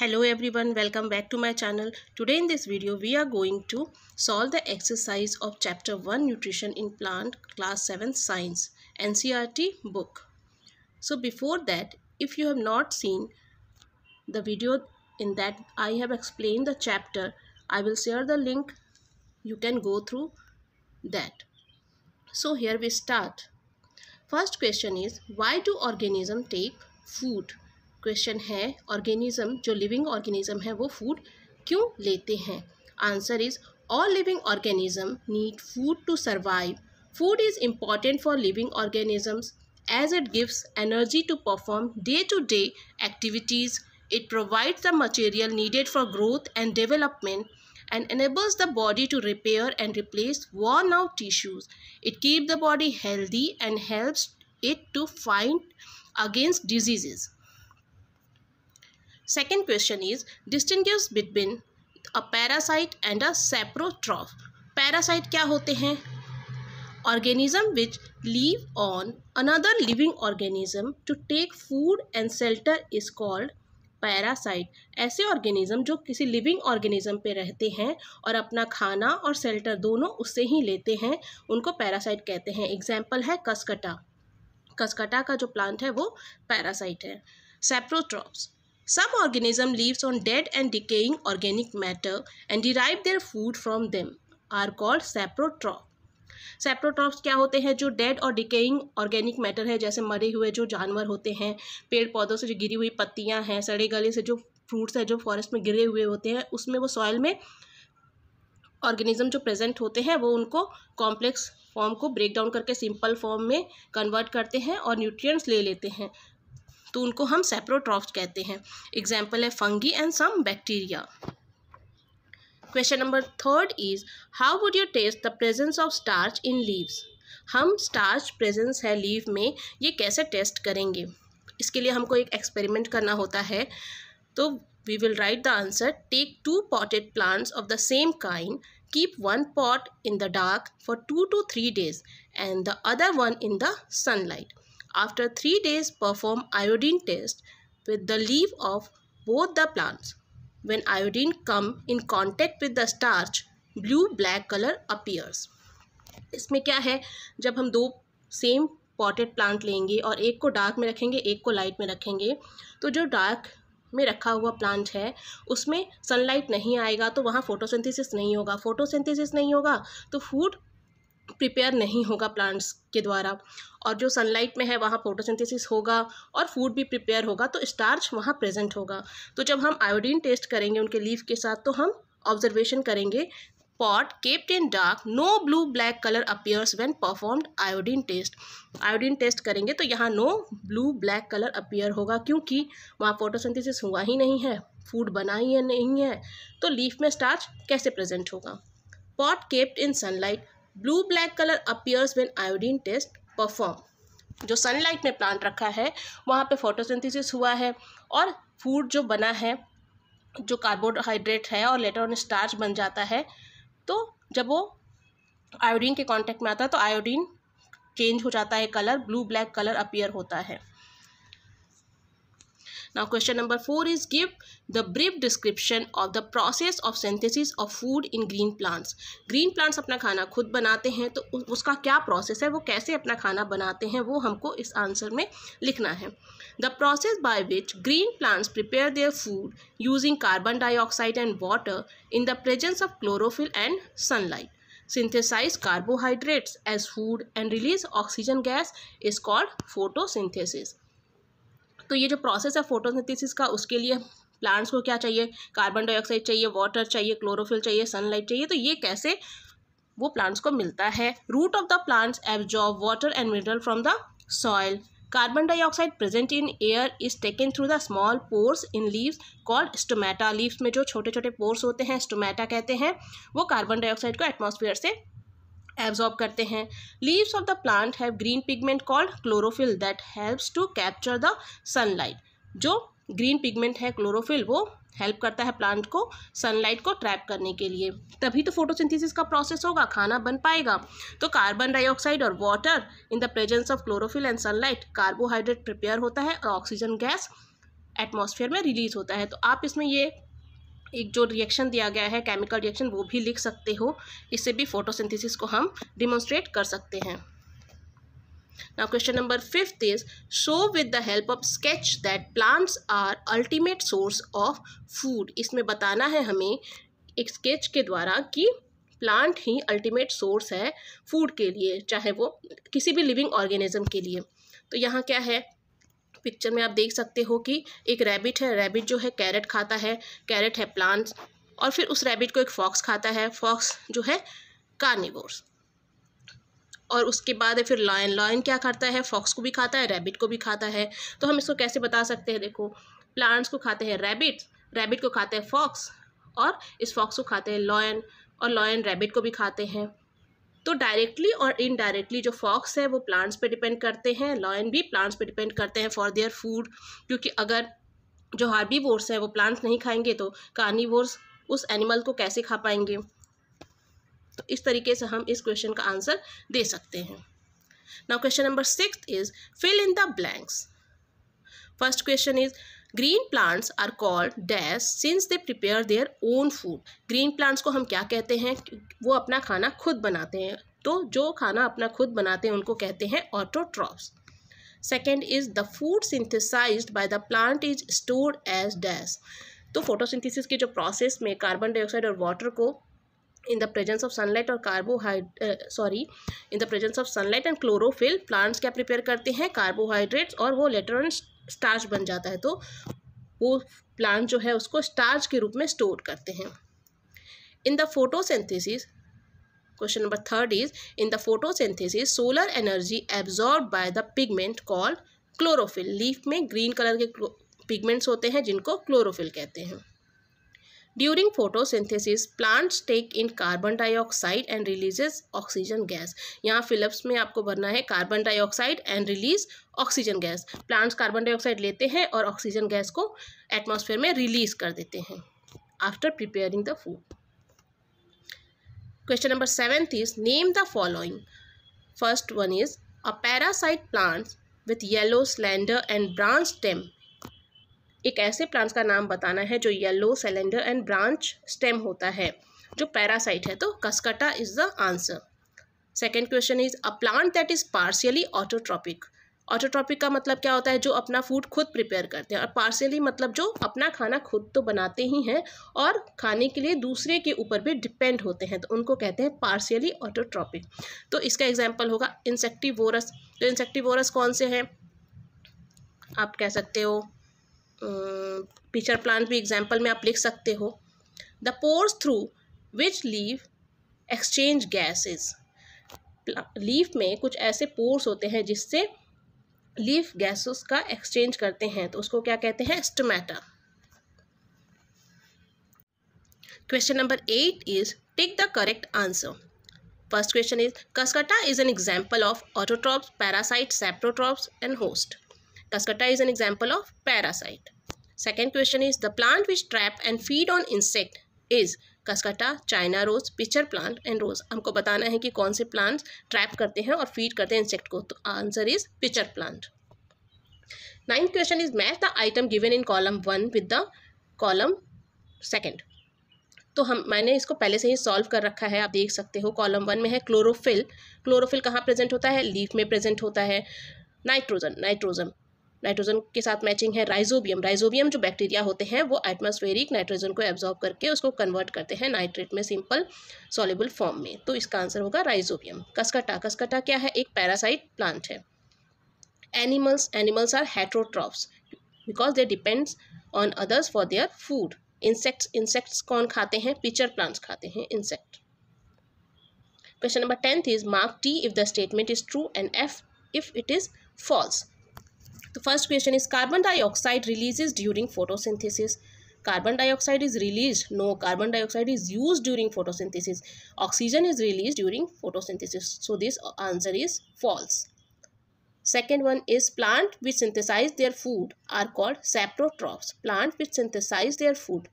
hello everyone welcome back to my channel today in this video we are going to solve the exercise of chapter 1 nutrition in plant class 7 science ncrt book so before that if you have not seen the video in that i have explained the chapter i will share the link you can go through that so here we start first question is why do organisms take food question है organism जो living organism है वो food क्यों लेते हैं answer is all living organism need food to survive food is important for living organisms as it gives energy to perform day to day activities it provide the material needed for growth and development and enables the body to repair and replace worn out tissues it keep the body healthy and helps it to find against diseases Second question is distinguish between a parasite and a saprotroph. Parasite क्या होते हैं organism which live on another living organism to take food and shelter is called parasite ऐसे organism जो किसी living organism पे रहते हैं और अपना खाना और सेल्टर दोनों उससे ही लेते हैं उनको पैरासाइट कहते हैं एग्जाम्पल है कसकटा कसकटा का जो प्लांट है वो पैरासाइट है saprotrophs Some organism lives on dead and decaying organic matter and derive their food from them are called saprotroph. Saprotrophs क्या होते हैं जो डेड और डिकेइंग ऑर्गेनिक मैटर है जैसे मरे हुए जो जानवर होते हैं पेड़ पौधों से जो गिरी हुई पत्तियां हैं सड़े गले से जो फ्रूट्स हैं जो फॉरेस्ट में गिरे हुए होते हैं उसमें वो सॉयल में ऑर्गेनिज्म जो प्रेजेंट होते हैं वो उनको कॉम्प्लेक्स फॉर्म को ब्रेक डाउन करके सिंपल फॉर्म में कन्वर्ट करते हैं और न्यूट्रिएंट्स ले लेते हैं तो उनको हम सेप्रोट्रॉफ्स कहते हैं एग्जाम्पल है fungi and some bacteria question number third is how would you test the presence of starch in leaves हम स्टार्च प्रेजेंस है लीव में ये कैसे टेस्ट करेंगे इसके लिए हमको एक एक्सपेरिमेंट करना होता है तो we will write the answer take two potted plants of the same kind keep one pot in the dark for two to three days and the other one in the sunlight After 3 days perform iodine test with the leaf of both the plants. When iodine come in contact with the starch, blue black colour appears इसमें क्या है जब हम दो same potted plant लेंगे और एक को डार्क में रखेंगे एक को लाइट में रखेंगे तो जो डार्क में रखा हुआ प्लांट है उसमें सनलाइट नहीं आएगा तो वहाँ फोटोसिंथेसिस नहीं होगा फोटोसिंथेसिस नहीं होगा तो फूड प्रिपेयर नहीं होगा प्लांट्स के द्वारा और जो सनलाइट में है वहाँ फोटोसिंथेसिस होगा और फूड भी प्रिपेयर होगा तो स्टार्च वहाँ प्रेजेंट होगा तो जब हम आयोडीन टेस्ट करेंगे उनके लीफ के साथ तो हम ऑब्जर्वेशन करेंगे pot kept in dark no blue black colour appears when performed iodine test iodine test करेंगे तो यहाँ no blue black colour appear होगा क्योंकि वहाँ फोटोसिंथेसिस हुआ ही नहीं है फूड बना ही नहीं है तो लीफ में स्टार्च कैसे प्रेजेंट होगा pot kept in sunlight blue black colour appears when iodine test perform जो सनलाइट में प्लांट रखा है वहाँ पे फोटोसिंथेसिस हुआ है और फूड जो बना है जो कार्बोहाइड्रेट है और लेटर ऑन स्टार्च बन जाता है तो जब वो आयोडीन के कांटेक्ट में आता है तो आयोडीन चेंज हो जाता है colour blue black colour appear होता है Now question number 4 is give the brief description of the process of synthesis of food in green plants. Green plants अपना खाना खुद बनाते हैं तो उसका क्या process है वो कैसे अपना खाना बनाते हैं वो हमको इस answer में लिखना है the process by which green plants prepare their food using carbon dioxide and water in the presence of chlorophyll and sunlight synthesize carbohydrates as food and release oxygen gas is called photosynthesis तो ये जो process है photosynthesis का उसके लिए plants को क्या चाहिए कार्बन डाइऑक्साइड चाहिए वाटर चाहिए क्लोरोफिल चाहिए सनलाइट चाहिए तो ये कैसे वो प्लांट्स को मिलता है root of the plants absorb water and mineral from the soil carbon dioxide present in air is taken through the small pores in leaves called stomata leaves में जो छोटे छोटे पोर्स होते हैं स्टोमेटा कहते हैं वो कार्बन डाइऑक्साइड को एटमॉस्फेयर से एब्जॉर्ब करते हैं leaves of the plant have green pigment called chlorophyll that helps to capture the sunlight जो ग्रीन पिगमेंट है क्लोरोफिल वो हेल्प करता है प्लांट को सनलाइट को ट्रैप करने के लिए तभी तो फोटोसिंथेसिस का प्रोसेस होगा खाना बन पाएगा तो कार्बन डाइऑक्साइड और water in the presence of chlorophyll and sunlight carbohydrate prepare होता है और ऑक्सीजन गैस एटमॉस्फेयर में रिलीज होता है तो आप इसमें ये एक जो रिएक्शन दिया गया है केमिकल रिएक्शन वो भी लिख सकते हो इससे भी फोटोसिंथेसिस को हम डिमोन्स्ट्रेट कर सकते हैं now question number fifth is show with the help of sketch that plants are ultimate source of food इसमें बताना है हमें एक स्केच के द्वारा कि प्लांट ही अल्टीमेट सोर्स है फूड के लिए चाहे वो किसी भी लिविंग ऑर्गेनिज्म के लिए तो यहाँ क्या है पिक्चर में आप देख सकते हो कि एक रैबिट है रैबिट जो है कैरेट खाता है कैरेट है प्लांट्स और फिर उस रैबिट को एक फॉक्स खाता है फॉक्स जो है कार्निवोर्स और उसके बाद है फिर लॉयन लॉयन क्या करता है फॉक्स को भी खाता है रैबिट को भी खाता है तो हम इसको कैसे बता सकते हैं देखो प्लांट्स को खाते हैं रैबिट रैबिट को खाते हैं फॉक्स और इस फॉक्स को खाते हैं लॉयन और लॉयन रैबिट को भी खाते हैं तो डायरेक्टली और इनडायरेक्टली जो फॉक्स है वो प्लांट्स पे डिपेंड करते हैं लॉयन भी प्लांट्स पे डिपेंड करते हैं फॉर देयर फूड क्योंकि अगर जो हार्बी वोर्स है वो प्लांट्स नहीं खाएंगे तो वोर्स उस एनिमल को कैसे खा पाएंगे तो इस तरीके से हम इस क्वेश्चन का आंसर दे सकते हैं now question number six is fill in the blanks first question is green plants are called dash since they prepare their own food green plants को हम क्या कहते हैं वो अपना खाना खुद बनाते हैं तो जो खाना अपना खुद बनाते हैं उनको कहते हैं autotrophs second is the food synthesise by the plant is stored as dash तो फोटोसिंथेसिस के जो प्रोसेस में कार्बन डाइऑक्साइड और वाटर को in the presence of sunlight और carbohyd sorry in the presence of sunlight and chlorophyll plants क्या prepare करते हैं कार्बोहाइड्रेट्स और वो लेटर स्टार्च बन जाता है तो वो प्लांट जो है उसको स्टार्च के रूप में स्टोर करते हैं in the photosynthesis question number third is in the photosynthesis solar energy absorb by the pigment called chlorophyll leaf में ग्रीन कलर के पिगमेंट्स होते हैं जिनको क्लोरोफिल कहते हैं during photosynthesis plants take in carbon dioxide and releases oxygen gas यहाँ fill ups में आपको भरना है carbon dioxide and release oxygen gas plants carbon dioxide लेते हैं और ऑक्सीजन गैस को एटमोसफेयर में रिलीज कर देते हैं after preparing the food question number seventh is name the following first one is a parasite plants with yellow slender and branch stem एक ऐसे प्लांट्स का नाम बताना है जो yellow cylinder and branch stem होता है जो पैरासाइट है तो Cuscuta is the answer second question is a plant that is partially autotrophic autotrophic का मतलब क्या होता है जो अपना फूड खुद प्रिपेयर करते हैं और पार्शियली मतलब जो अपना खाना खुद तो बनाते ही हैं और खाने के लिए दूसरे के ऊपर भी डिपेंड होते हैं तो उनको कहते हैं पार्शियली ऑटोट्रॉपिक तो इसका एग्जाम्पल होगा इंसेक्टिवोरस तो इंसेक्टिवोरस कौन से हैं आप कह सकते हो पिचर प्लांट भी एग्जाम्पल में आप लिख सकते हो the pores through which leave exchange gases leave में कुछ ऐसे पोर्स होते हैं जिससे लीव गैसेस का एक्सचेंज करते हैं तो उसको क्या कहते हैं stomata question number eight is take the correct answer first question is Cuscuta is an example of autotrophs parasite saprotrophs and host Cascata is an example of parasite. Second question is the plant which trap and feed on insect is Cuscuta China rose pitcher plant and rose हमको बताना है कि कौन से plants trap करते हैं और feed करते हैं इंसेक्ट को तो answer is pitcher plant ninth question is match the item given in column one with the column second तो हम मैंने इसको पहले से ही सॉल्व कर रखा है आप देख सकते हो कॉलम वन में है क्लोरोफिल क्लोरोफिल कहाँ प्रेजेंट होता है लीफ में प्रेजेंट होता है नाइट्रोजन नाइट्रोजन नाइट्रोजन के साथ मैचिंग है राइजोबियम राइजोबियम जो बैक्टीरिया होते हैं वो एटमॉस्फेरिक नाइट्रोजन को एब्जॉर्ब करके उसको कन्वर्ट करते हैं नाइट्रेट में सिंपल सॉलेबल फॉर्म में तो इसका आंसर होगा राइजोबियम कसकटा कसकटा क्या है एक पैरासाइट प्लांट है animals animals are heterotrophs because they depends on others for their food insects insects कौन खाते हैं पिचर प्लांट्स खाते हैं insect question number tenth is mark T if the statement is true and F if it is false The first question is carbon dioxide releases during photosynthesis. Carbon dioxide is released. No, carbon dioxide is used during photosynthesis. Oxygen is released during photosynthesis. So this answer is false. Second one is plant which synthesize their food are called saprotrophs. Plant which synthesize their food.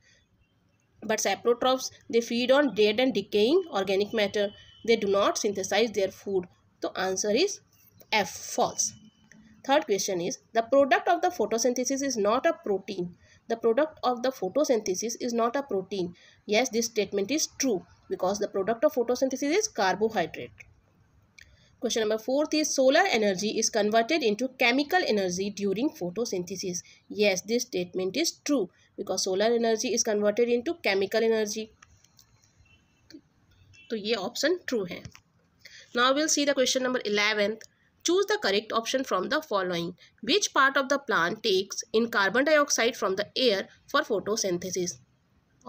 But saprotrophs, they feed on dead and decaying organic matter. They do not synthesize their food. The answer is F, false. Third question is, the product of the photosynthesis is not a protein. The product of the photosynthesis is not a protein. Yes, this statement is true because the product of photosynthesis is carbohydrate. Question number 4 is solar energy is converted into chemical energy during photosynthesis. Yes, this statement is true because solar energy is converted into chemical energy. So, ये option true है we will see the question number eleventh. Choose the correct option from the following which part of the plant takes in carbon dioxide from the air for photosynthesis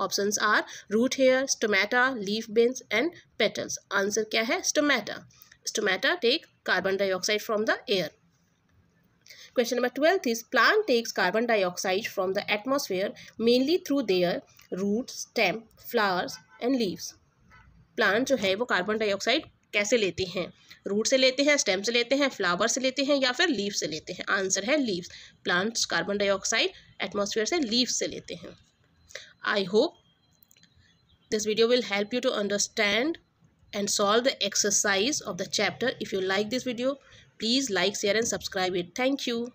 option are root hair stomata leaf veins and petals answer क्या है stomata stomata take carbon dioxide from the air question number twelfth is plant takes carbon dioxide from the atmosphere mainly through their root stem flowers and leaves plant जो है वो carbon dioxide कैसे लेते हैं root से लेते हैं stem से लेते हैं फ्लावर से लेते हैं या फिर लीव से लेते हैं आंसर है leave plants carbon dioxide atmosphere से लीव से लेते हैं I hope this video will help you to understand and solve the exercise of the chapter if you like this video please like share and subscribe it thank you